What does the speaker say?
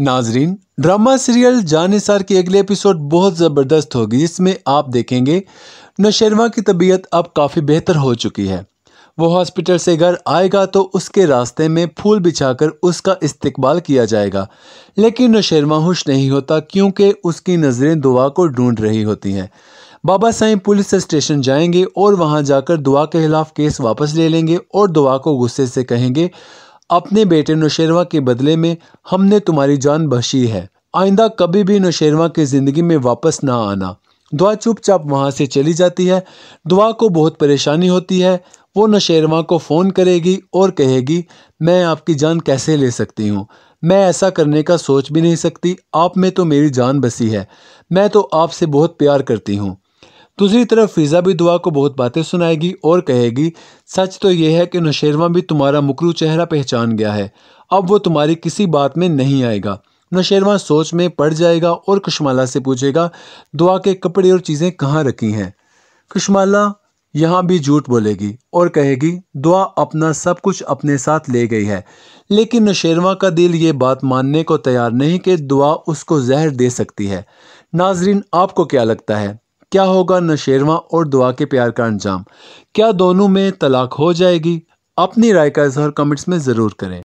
नाजरीन drama serial जान सार की अगले एपिसोड बहुत ज़बरदस्त होगी जिसमें आप देखेंगे नौशरमा की तबीयत अब काफ़ी बेहतर हो चुकी है वो हॉस्पिटल से घर आएगा तो उसके रास्ते में फूल बिछाकर उसका इस्तकबाल किया जाएगा लेकिन नौशरमा खुश नहीं होता क्योंकि उसकी नज़रें दुआ को ढूंढ रही होती हैं बाबा साहेब पुलिस स्टेशन जाएंगे और वहाँ जाकर दुआ के खिलाफ केस वापस ले लेंगे और दुआ को गुस्से से कहेंगे अपने बेटे नौशेरवा के बदले में हमने तुम्हारी जान बख्शी है आइंदा कभी भी नौशेरवा की ज़िंदगी में वापस ना आना दुआ चुपचाप वहाँ से चली जाती है दुआ को बहुत परेशानी होती है वो नौशेरवा को फ़ोन करेगी और कहेगी मैं आपकी जान कैसे ले सकती हूँ मैं ऐसा करने का सोच भी नहीं सकती आप में तो मेरी जान बसी है मैं तो आपसे बहुत प्यार करती हूँ दूसरी तरफ फिज़ा भी दुआ को बहुत बातें सुनाएगी और कहेगी सच तो यह है कि नशेरवा भी तुम्हारा मुकरू चेहरा पहचान गया है अब वो तुम्हारी किसी बात में नहीं आएगा नशेरवा सोच में पड़ जाएगा और कुशमाला से पूछेगा दुआ के कपड़े और चीज़ें कहाँ रखी हैं कुशमाला यहाँ भी झूठ बोलेगी और कहेगी दुआ अपना सब कुछ अपने साथ ले गई है लेकिन नशेरवा का दिल ये बात मानने को तैयार नहीं कि दुआ उसको जहर दे सकती है नाजरीन आपको क्या लगता है क्या होगा नशेरवा और दुआ के प्यार का अंजाम क्या दोनों में तलाक हो जाएगी अपनी राय का इजहार कमेंट्स में ज़रूर करें